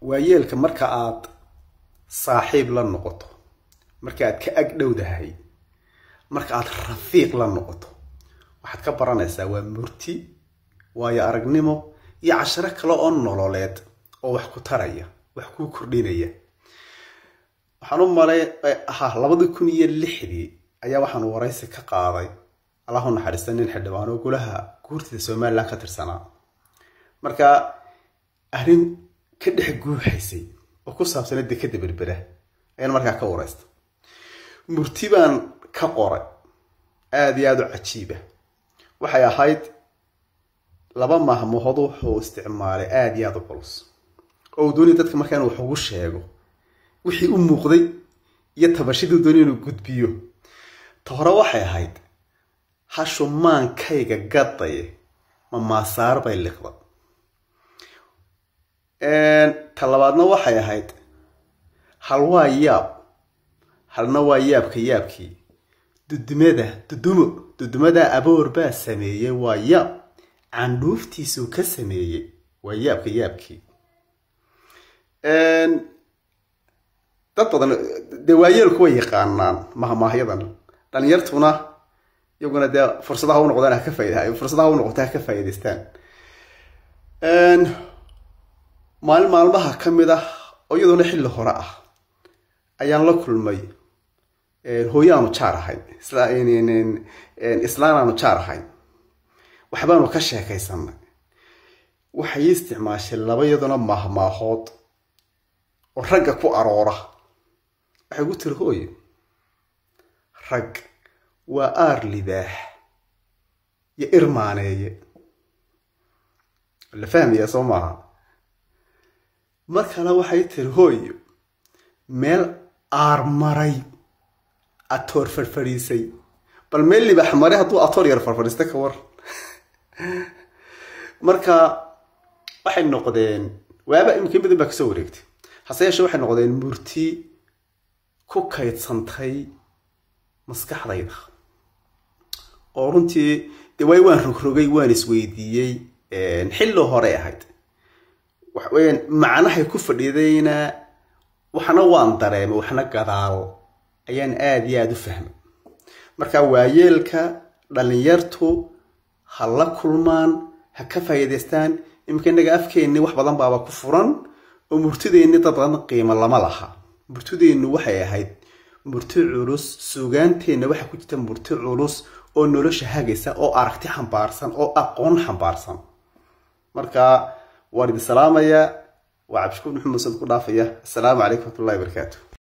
waayeelka marka aad saaxiib la noqoto marka aad ka agdhowdahay marka aad rafiiq la noqoto waxaad ka baranaysaa waa murti waayo aragnimo iyo cashiro kale oo nololeed oo wax ku taraya wax kuu kordhinaya waxaan u malay eh, ahaa labadii kun iyo lixdii ayaa waxaan waraysi ka qaaday allahu naxariista nin xildhibaan oo golaha guurtida somalilan ka tirsanaa marka arrin ka dhex guuxaysay oo ku saabsan dekedda berbera ayaan markaa ka wareysta murti baan ka qoray aada iyo aada u cajiiba ah. waxay ahayd laba mahmood wuxuu isticmaalay aada iyo aada u culus oo uu doonaya dadka markaa inuu wax ugu sheego wixii u muuqday iyo tabashidii doonay inuu gudbiyo ta hore waxay ahayd hashu maankayga gadaye ma maasaar bay liqda ta labaadna waxay ahayd hal waa yaab halna waa yaabka yaabkii dudumada dudumo dudumada aboor baa sameeyey waa yaab candhuuftiisuu ka sameeyey waa yaabka yaabkii dad badan dee waayeelku way yaqaanaan mahmaahyadan dhalinyartuna iyaguna dee fursadaha unoqdaan haka faa fursadaha unoqota ha ka faa'iidaystaan maalin maalmaha ka mid ah oo iyadoona xilli hore ah ayaan la kulmay aanu jaar ahayn islaan aanu jaar ahayn waxbaanu ka sheekaysanay waxay isticmaashay laba labayaduna maahmaahood oo ragga ku aroora waxay ku tiri hooye rag waa aar libaax iyo irmaaneeye la fahmayaa soo maaha mar kale waxay tiri hooyo meel aar maray atoor farfadhiisay bal meel libax maray hadduu atoor yar farfadhiista ka war marka waxay noqdeen waaba imika badan baa kasoo wareegtay hase yeeshee waxay noqdeen murti ku kaydsantay maskaxdayda oo runtii dee way waan rogrogay waan isweydiiyey xillo horey ahayd waxaweyaan macnahay ku fadhiidayna waxna waan dareemay waxna gadaal ayaan aada iyo aada u fahmay marka waayeelka dhallinyartu ha la kulmaan ha ka faa'iidaystaan iminka innaga afkeenni wax badan baaba ku furan oo murtideenni dad badan qiimo lama laha murtideennu waxay ahayd murti culus suugaanteenna waxaa ku jirta murti culus oo nolosha hagaysa oo aragti xambaarsan oo aqoon xambaarsan markaa waan idin salaamayaa waa cabdishakuur maxamed muusad ku dhaafaya assalaamu calaykum raxmatullahi barakaatu